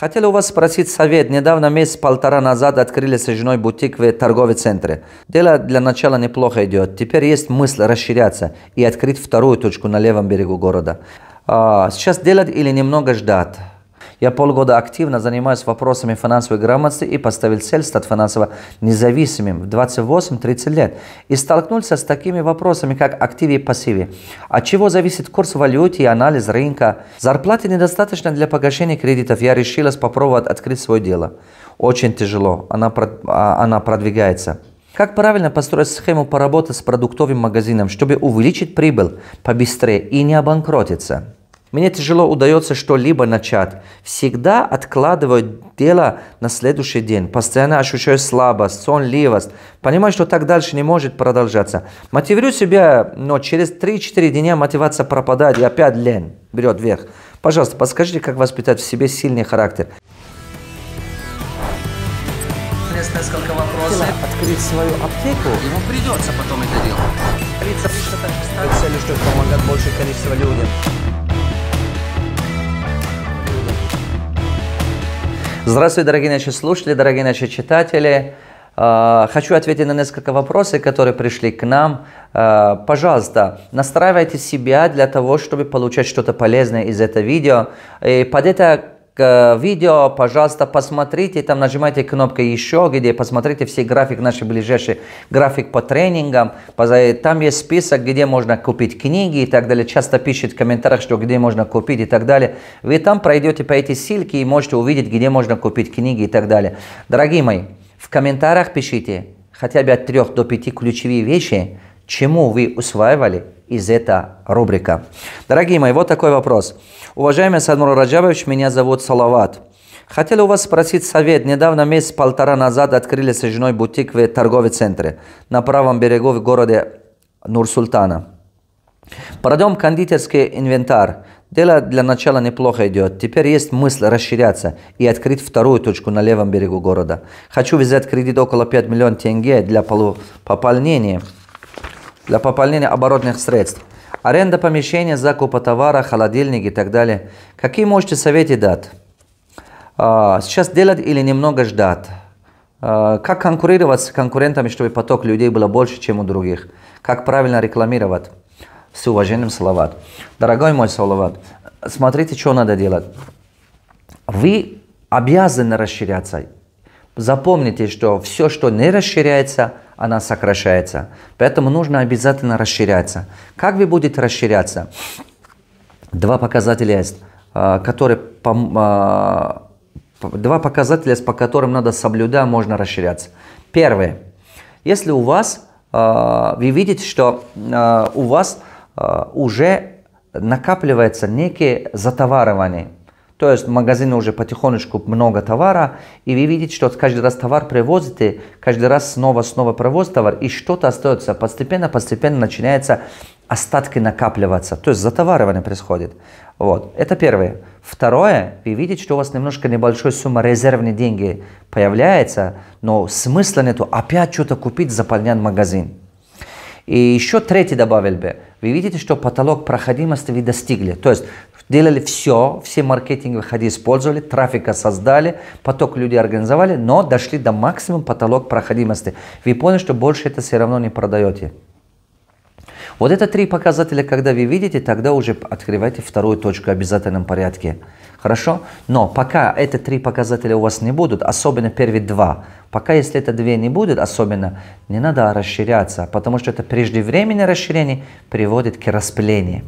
Хотели у вас спросить совет. Недавно, месяц полтора назад, открыли с женой бутик в торговом центре. Дело для начала неплохо идет. Теперь есть мысль расширяться и открыть вторую точку на левом берегу города. А, сейчас делать или немного ждать? Я полгода активно занимаюсь вопросами финансовой грамотности и поставил цель стать финансово независимым в 28-30 лет. И столкнулся с такими вопросами, как активы и пассивы. От чего зависит курс валюты и анализ рынка? Зарплаты недостаточно для погашения кредитов. Я решила попробовать открыть свое дело. Очень тяжело. Она, а, она продвигается. Как правильно построить схему по работе с продуктовым магазином, чтобы увеличить прибыль побыстрее и не обанкротиться? Мне тяжело удается что-либо начать. Всегда откладываю дело на следующий день. Постоянно ощущаю слабость, сонливость. Понимаю, что так дальше не может продолжаться. Мотивирую себя, но через 3-4 дня мотивация пропадает и опять лень берет вверх. Пожалуйста, подскажите, как воспитать в себе сильный характер. несколько вопросов. Открыть свою аптеку. Ему ну, придется потом это делать. Прицелиться так, что помогает большее количество людям. Здравствуйте, дорогие наши слушатели, дорогие наши читатели. А, хочу ответить на несколько вопросов, которые пришли к нам. А, пожалуйста, настраивайте себя для того, чтобы получать что-то полезное из этого видео. И под это видео, пожалуйста, посмотрите, там нажимайте кнопку «Еще», где посмотрите все график, наши ближайшие график по тренингам, там есть список, где можно купить книги и так далее, часто пишет в комментариях, что где можно купить и так далее, вы там пройдете по этой ссылке и можете увидеть, где можно купить книги и так далее. Дорогие мои, в комментариях пишите хотя бы от 3 до 5 ключевые вещи, чему вы усваивали из эта рубрика. Дорогие мои, вот такой вопрос. Уважаемый Садмур Раджабович, меня зовут Салават. Хотел у вас спросить совет. Недавно, месяц полтора назад, открыли с женой бутик в торговом центре на правом берегу в городе Нур-Султана. Продаем кондитерский инвентарь. Дело для начала неплохо идет. Теперь есть мысль расширяться и открыть вторую точку на левом берегу города. Хочу взять кредит около 5 миллионов тенге для пополнения для пополнения оборотных средств. Аренда помещения, закупа товара, холодильник и так далее. Какие можете советы дать? А, сейчас делать или немного ждать? А, как конкурировать с конкурентами, чтобы поток людей был больше, чем у других? Как правильно рекламировать? С уважением, Салават. Дорогой мой Салават, смотрите, что надо делать. Вы обязаны расширяться. Запомните, что все, что не расширяется – она сокращается. Поэтому нужно обязательно расширяться. Как вы будете расширяться? Два показателя есть, а, которые а, два показателя, по которым надо соблюдать, можно расширяться. Первое. Если у вас, а, вы видите, что у вас уже накапливается некие затоваривание – то есть магазины уже потихонечку много товара, и вы видите, что каждый раз товар привозите, каждый раз снова-снова привозит товар, и что-то остается. Постепенно-постепенно начинается остатки накапливаться. То есть затоваривание происходит. Вот. Это первое. Второе, вы видите, что у вас немножко небольшой сумма резервной деньги появляется, но смысла нету опять что-то купить, заполнять магазин. И еще третий добавил бы. Вы видите, что потолок проходимости вы достигли. То есть делали все, все маркетинговые ходы использовали, трафика создали, поток людей организовали, но дошли до максимума потолок проходимости. Вы поняли, что больше это все равно не продаете. Вот это три показателя, когда вы видите, тогда уже открывайте вторую точку в обязательном порядке. Хорошо? Но пока эти три показателя у вас не будут, особенно первые два, пока если это две не будет, особенно не надо расширяться, потому что это преждевременное расширение приводит к распылению.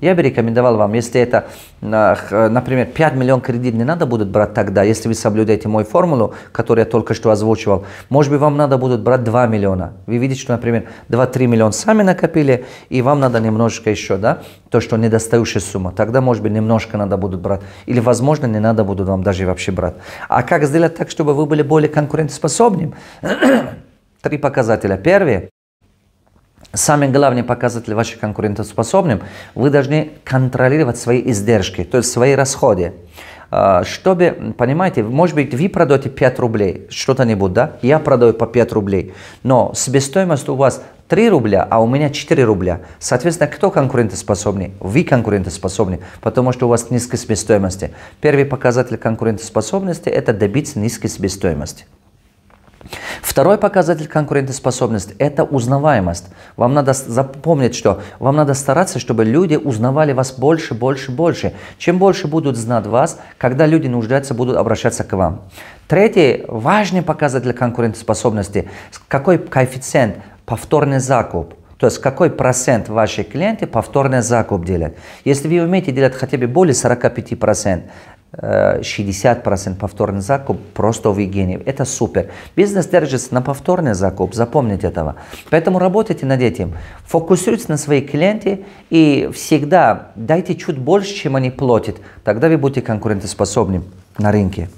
Я бы рекомендовал вам, если это, например, 5 миллион кредит не надо будет брать тогда, если вы соблюдаете мою формулу, которую я только что озвучивал, может быть, вам надо будет брать 2 миллиона. Вы видите, что, например, 2-3 миллиона сами накопили, и вам надо немножечко еще, да, то, что недостающая сумма. Тогда, может быть, немножко надо будет брать. Или, возможно, не надо будут вам даже вообще брать. А как сделать так, чтобы вы были более конкурентоспособным? Три показателя. Первый самый главный показатель вашей конкурентоспособности. вы должны контролировать свои издержки, то есть свои расходы. А, чтобы, понимаете, может быть, вы продаете 5 рублей, что-то не будет, да? Я продаю по 5 рублей, но себестоимость у вас 3 рубля, а у меня 4 рубля. Соответственно, кто конкурентоспособный? Вы конкурентоспособны, потому что у вас низкая себестоимость. Первый показатель конкурентоспособности – это добиться низкой себестоимости. Второй показатель конкурентоспособности – это узнаваемость. Вам надо запомнить, что вам надо стараться, чтобы люди узнавали вас больше, больше, больше. Чем больше будут знать вас, когда люди нуждаются, будут обращаться к вам. Третий важный показатель конкурентоспособности – какой коэффициент повторный закуп – то есть какой процент ваши клиенты повторный закуп делят. Если вы умеете делать хотя бы более 45%, 60% э, повторный закуп просто в Евгении. Это супер. Бизнес держится на повторный закуп, запомните этого. Поэтому работайте над этим. Фокусируйтесь на своих клиенте и всегда дайте чуть больше, чем они платят. Тогда вы будете конкурентоспособны на рынке.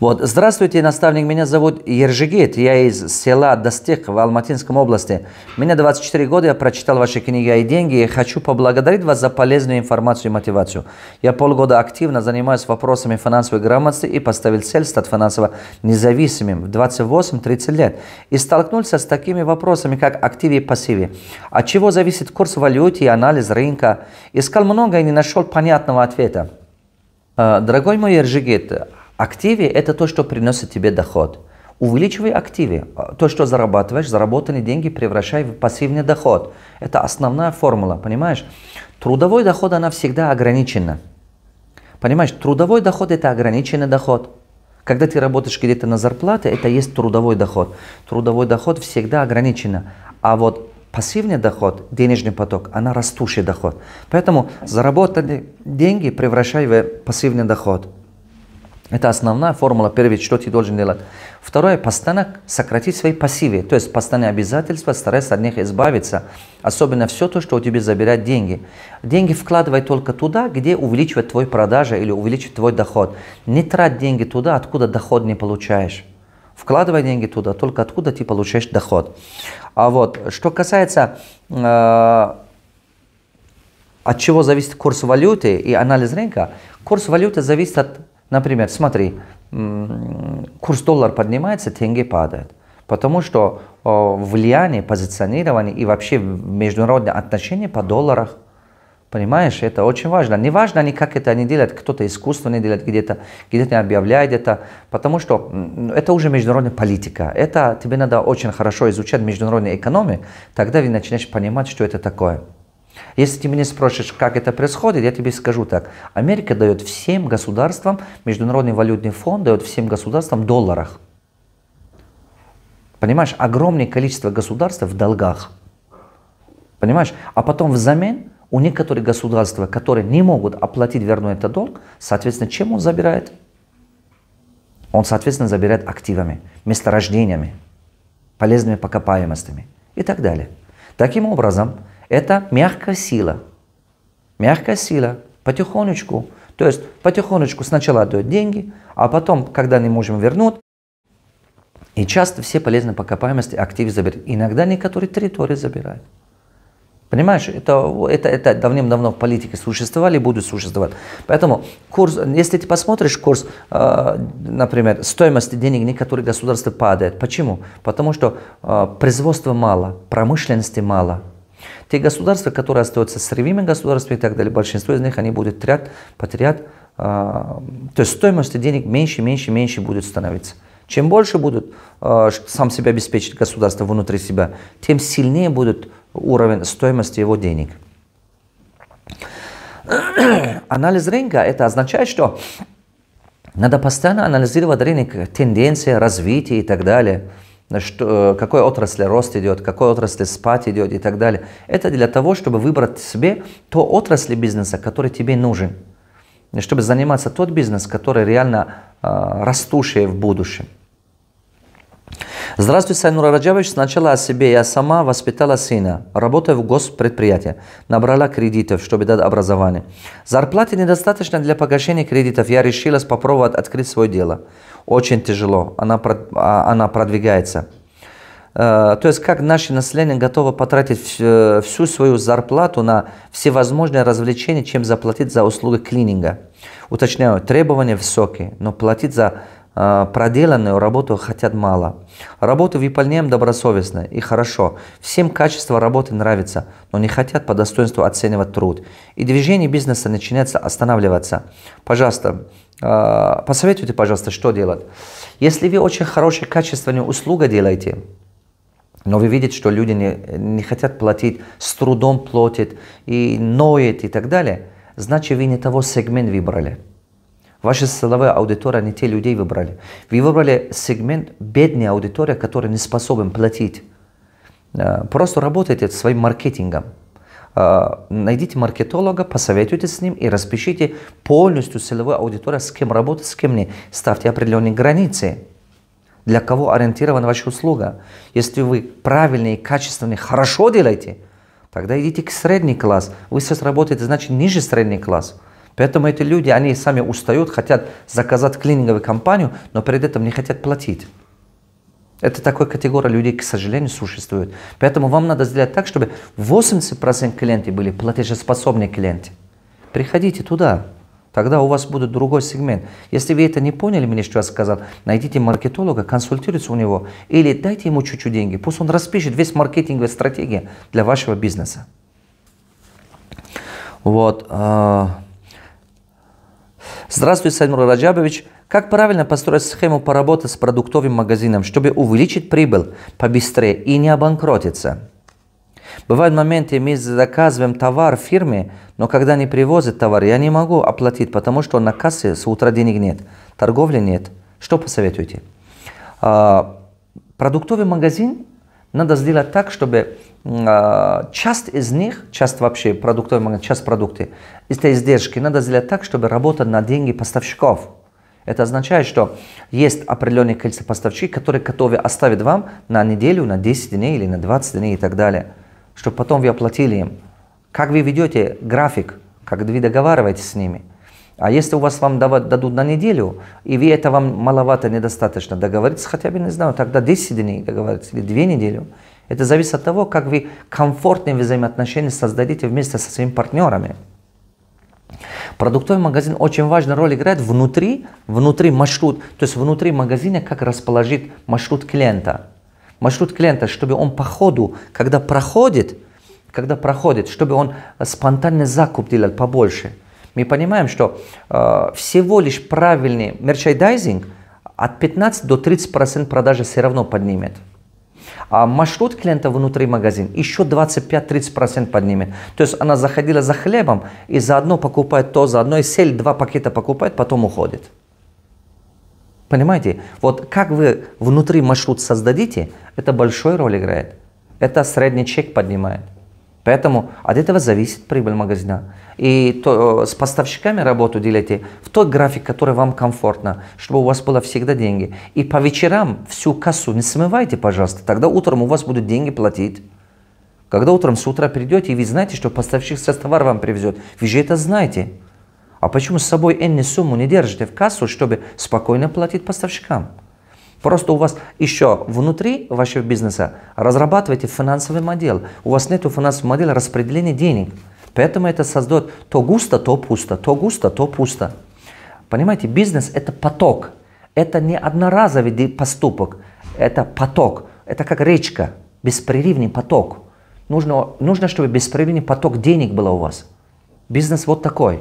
Вот. Здравствуйте, наставник. Меня зовут Ержигит. Я из села Достиг в Алматинском области. Мне 24 года. Я прочитал ваши книги а и деньги. И хочу поблагодарить вас за полезную информацию и мотивацию. Я полгода активно занимаюсь вопросами финансовой грамотности и поставил цель стать финансово независимым в 28-30 лет. И столкнулся с такими вопросами, как активы и пассивы. От чего зависит курс валюты и анализ рынка? Искал много и не нашел понятного ответа. Э, дорогой мой Ержигит, Активы – это то, что приносит тебе доход. Увеличивай активы. То, что зарабатываешь, заработанные деньги превращай в пассивный доход. Это основная формула, понимаешь? Трудовой доход, она всегда ограничена. Понимаешь, трудовой доход – это ограниченный доход. Когда ты работаешь где-то на зарплате, это есть трудовой доход. Трудовой доход всегда ограничен. А вот пассивный доход, денежный поток, она растущий доход. Поэтому заработанные деньги превращай в пассивный доход. Это основная формула, первое, что ты должен делать. Второе, постоянно сократить свои пассивы, то есть постоянные обязательства, стараясь от них избавиться. Особенно все то, что у тебя забирает деньги. Деньги вкладывай только туда, где увеличивает твой продажа или увеличит твой доход. Не трать деньги туда, откуда доход не получаешь. Вкладывай деньги туда, только откуда ты получаешь доход. А вот, что касается э от чего зависит курс валюты и анализ рынка, курс валюты зависит от Например, смотри, курс доллар поднимается, тенге падает. Потому что э, влияние, позиционирование и вообще международные отношения по долларах, понимаешь, это очень важно. Не важно они, как это они делают, кто-то искусственно делает где-то, где-то объявляет это, потому что это уже международная политика. Это тебе надо очень хорошо изучать международную экономии, тогда ты начинаешь понимать, что это такое. Если ты меня спросишь, как это происходит, я тебе скажу так. Америка дает всем государствам, Международный валютный фонд дает всем государствам долларах. Понимаешь, огромное количество государств в долгах. Понимаешь? А потом взамен у некоторых государств, которые не могут оплатить вернуть этот долг, соответственно, чем он забирает? Он, соответственно, забирает активами, месторождениями, полезными покопаемостями и так далее. Таким образом, это мягкая сила. Мягкая сила. Потихонечку. То есть потихонечку сначала дают деньги, а потом, когда не можем вернуть, и часто все полезные покопаемости активы забирают. Иногда некоторые территории забирают. Понимаешь, это, это, это давным-давно в политике существовали и будут существовать. Поэтому курс, если ты посмотришь курс, э, например, стоимости денег, некоторых государство падает. Почему? Потому что э, производства мало, промышленности мало, те государства, которые остаются сырьевыми государствами и так далее, большинство из них они будут терять, потерять, а, то есть стоимость денег меньше, меньше, меньше будет становиться. Чем больше будут а, сам себя обеспечить государство внутри себя, тем сильнее будет уровень стоимости его денег. Анализ рынка это означает, что надо постоянно анализировать рынок, тенденции развитие и так далее что, э, какой отрасли рост идет, какой отрасли спать идет и так далее. Это для того, чтобы выбрать себе то отрасли бизнеса, который тебе нужен. Чтобы заниматься тот бизнес, который реально э, растущий в будущем. Здравствуйте, Сайнура Раджавич. Сначала о себе. Я сама воспитала сына, работая в госпредприятии. Набрала кредитов, чтобы дать образование. Зарплаты недостаточно для погашения кредитов. Я решила попробовать открыть свое дело. Очень тяжело. Она, а, она продвигается. Э, то есть, как наше население готово потратить э, всю свою зарплату на всевозможные развлечения, чем заплатить за услуги клининга. Уточняю, требования высокие, но платить за Э, проделанную работу хотят мало. Работу выполняем добросовестно и хорошо. Всем качество работы нравится, но не хотят по достоинству оценивать труд. И движение бизнеса начинается останавливаться. Пожалуйста, э, посоветуйте, пожалуйста, что делать. Если вы очень хорошее качественную услуга делаете, но вы видите, что люди не, не хотят платить, с трудом платят и ноют и так далее, значит вы не того сегмент выбрали. Ваша целевая аудитория не те людей выбрали. Вы выбрали сегмент бедной аудитории, которая не способен платить. Э, просто работайте своим маркетингом. Э, найдите маркетолога, посоветуйтесь с ним и распишите полностью целевую аудиторию, с кем работать, с кем не. Ставьте определенные границы для кого ориентирована ваша услуга. Если вы правильные, качественные, хорошо делаете, тогда идите к средний класс. Вы сейчас работаете, значит, ниже средний класс – Поэтому эти люди, они сами устают, хотят заказать клининговую компанию, но перед этим не хотят платить. Это такой категория людей, к сожалению, существует. Поэтому вам надо сделать так, чтобы 80% клиентов были платежеспособные клиенты. Приходите туда, тогда у вас будет другой сегмент. Если вы это не поняли, мне что я сказал, найдите маркетолога, консультируйтесь у него или дайте ему чуть-чуть деньги, пусть он распишет весь маркетинговый стратегию для вашего бизнеса. Вот. А, Здравствуйте, Саймур Раджабович. Как правильно построить схему по работе с продуктовым магазином, чтобы увеличить прибыль побыстрее и не обанкротиться? Бывают моменты, мы заказываем товар фирме, но когда не привозят товар, я не могу оплатить, потому что на кассе с утра денег нет, торговли нет. Что посоветуете? А, продуктовый магазин надо сделать так, чтобы а, часть из них, часть вообще продуктовый магазин, часть продукты, это издержки надо сделать так, чтобы работать на деньги поставщиков. Это означает, что есть определенное количество поставщиков, которые готовы оставить вам на неделю, на 10 дней или на 20 дней и так далее, чтобы потом вы оплатили им. Как вы ведете график, как вы договариваетесь с ними. А если у вас вам дадут на неделю, и вы это вам маловато, недостаточно договориться, хотя бы, не знаю, тогда 10 дней договориться или 2 недели – это зависит от того, как вы комфортные взаимоотношения создадите вместе со своими партнерами. Продуктовый магазин очень важную роль играет внутри, внутри маршрут, то есть внутри магазина, как расположить маршрут клиента. Маршрут клиента, чтобы он по ходу, когда проходит, когда проходит, чтобы он спонтанно закуп делал побольше. Мы понимаем, что э, всего лишь правильный мерчайдайзинг от 15 до 30% продажи все равно поднимет. А маршрут клиента внутри магазин еще 25-30% поднимет. То есть она заходила за хлебом и заодно покупает то, заодно и сель, два пакета покупает, потом уходит. Понимаете? Вот как вы внутри маршрут создадите, это большой роль играет. Это средний чек поднимает. Поэтому от этого зависит прибыль магазина. И то, э, с поставщиками работу делите в тот график, который вам комфортно, чтобы у вас было всегда деньги. И по вечерам всю кассу не смывайте, пожалуйста, тогда утром у вас будут деньги платить. Когда утром с утра придете, и вы знаете, что поставщик сейчас товар вам привезет, вы же это знаете. А почему с собой энни сумму не держите в кассу, чтобы спокойно платить поставщикам? Просто у вас еще внутри вашего бизнеса разрабатываете финансовый модель. У вас нет финансовой модели распределения денег. Поэтому это создает то густо, то пусто, то густо, то пусто. Понимаете, бизнес – это поток. Это не одноразовый поступок. Это поток. Это как речка, беспрерывный поток. Нужно, нужно, чтобы беспрерывный поток денег был у вас. Бизнес вот такой.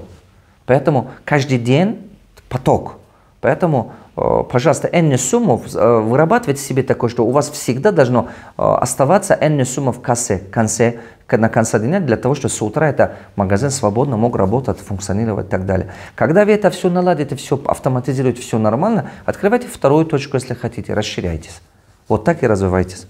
Поэтому каждый день поток. Поэтому Э, пожалуйста, энную сумму э, вырабатывайте себе такое, что у вас всегда должно э, оставаться энную сумму в кассе, конце, на конце дня, для того, чтобы с утра этот магазин свободно мог работать, функционировать и так далее. Когда вы это все наладите, все автоматизируете, все нормально, открывайте вторую точку, если хотите, расширяйтесь. Вот так и развивайтесь.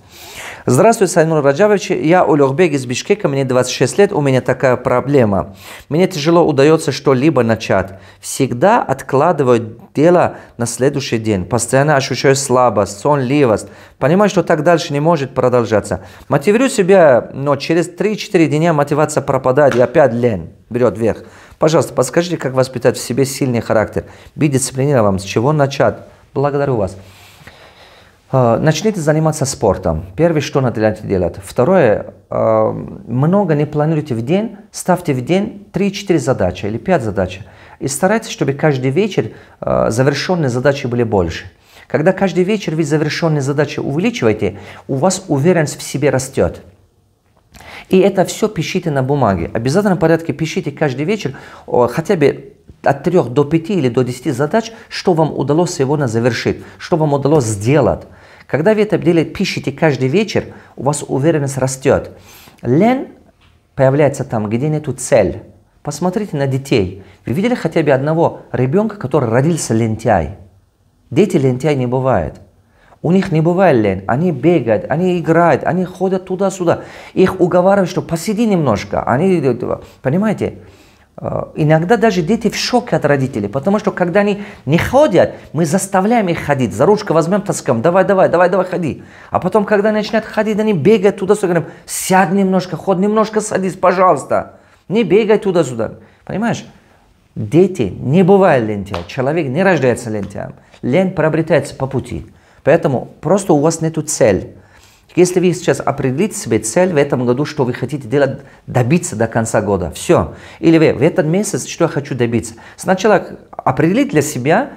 Здравствуйте, Сайнур Раджавович. Я Улюхбек из Бишкека, мне 26 лет, у меня такая проблема. Мне тяжело удается что-либо начать. Всегда откладываю дело на следующий день. Постоянно ощущаю слабость, сонливость. Понимаю, что так дальше не может продолжаться. Мотивирую себя, но через 3-4 дня мотивация пропадает и опять лень берет вверх. Пожалуйста, подскажите, как воспитать в себе сильный характер. Быть дисциплинированным, с чего начать. Благодарю вас. А, начните заниматься спортом. Первое, что надо делать. Второе, а, много не планируйте в день, ставьте в день 3-4 задачи или 5 задач. И старайтесь, чтобы каждый вечер а, завершенные задачи были больше. Когда каждый вечер вы завершенные задачи увеличиваете, у вас уверенность в себе растет. И это все пишите на бумаге. Обязательно в порядке пишите каждый вечер хотя бы от 3 до 5 или до 10 задач, что вам удалось сегодня завершить, что вам удалось сделать. Когда вы это делаете, пишите каждый вечер, у вас уверенность растет. Лен появляется там, где нету цель. Посмотрите на детей. Вы видели хотя бы одного ребенка, который родился лентяй? Дети лентяй не бывает. У них не бывает лень. Они бегают, они играют, они ходят туда-сюда. Их уговаривают, что посиди немножко. Они, э, понимаете, Э, иногда даже дети в шоке от родителей, потому что когда они не ходят, мы заставляем их ходить, за ручку возьмем, таскаем, давай, давай, давай, давай, ходи. А потом, когда они начинают ходить, они бегают туда-сюда, говорим, сядь немножко, ход немножко, садись, пожалуйста, не бегай туда-сюда. Понимаешь? Дети не бывают лентяем, человек не рождается лентяем. Лень приобретается по пути. Поэтому просто у вас нету цель. Если вы сейчас определите себе цель в этом году, что вы хотите делать, добиться до конца года, все. Или вы в этот месяц, что я хочу добиться. Сначала определить для себя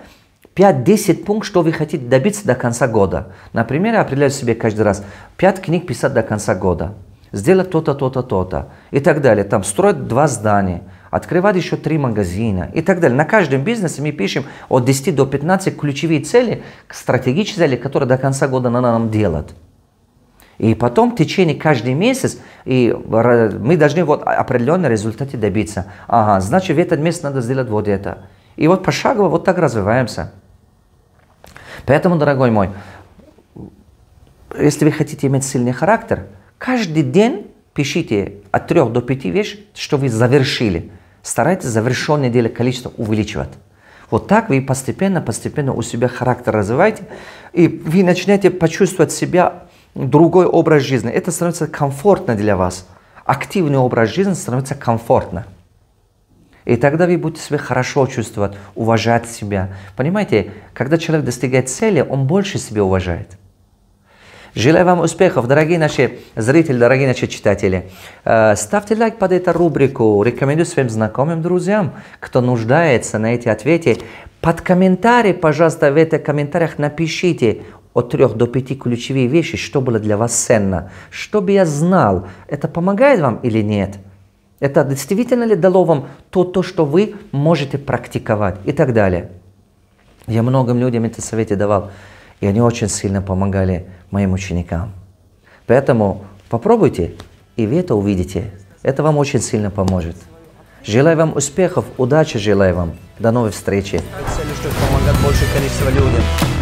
5-10 пунктов, что вы хотите добиться до конца года. Например, я определяю себе каждый раз 5 книг писать до конца года. Сделать то-то, то-то, то-то и так далее. Там строить два здания, открывать еще три магазина и так далее. На каждом бизнесе мы пишем от 10 до 15 ключевые цели, стратегические цели, которые до конца года надо нам делать. И потом в течение каждый месяц и мы должны вот определенные результаты добиться. Ага, значит, в этот месяц надо сделать вот это. И вот пошагово вот так развиваемся. Поэтому, дорогой мой, если вы хотите иметь сильный характер, каждый день пишите от трех до пяти вещей, что вы завершили. Старайтесь завершенное дело количество увеличивать. Вот так вы постепенно, постепенно у себя характер развиваете, и вы начинаете почувствовать себя другой образ жизни. Это становится комфортно для вас. Активный образ жизни становится комфортно. И тогда вы будете себя хорошо чувствовать, уважать себя. Понимаете, когда человек достигает цели, он больше себя уважает. Желаю вам успехов, дорогие наши зрители, дорогие наши читатели. Э, ставьте лайк под эту рубрику, рекомендую своим знакомым, друзьям, кто нуждается на эти ответы. Под комментарии, пожалуйста, в этих комментариях напишите, от трех до пяти ключевые вещи, что было для вас ценно, чтобы я знал, это помогает вам или нет. Это действительно ли дало вам то, то, что вы можете практиковать и так далее. Я многим людям это советы давал, и они очень сильно помогали моим ученикам. Поэтому попробуйте, и вы это увидите. Это вам очень сильно поможет. Желаю вам успехов, удачи желаю вам. До новой встречи. Больше количества людям.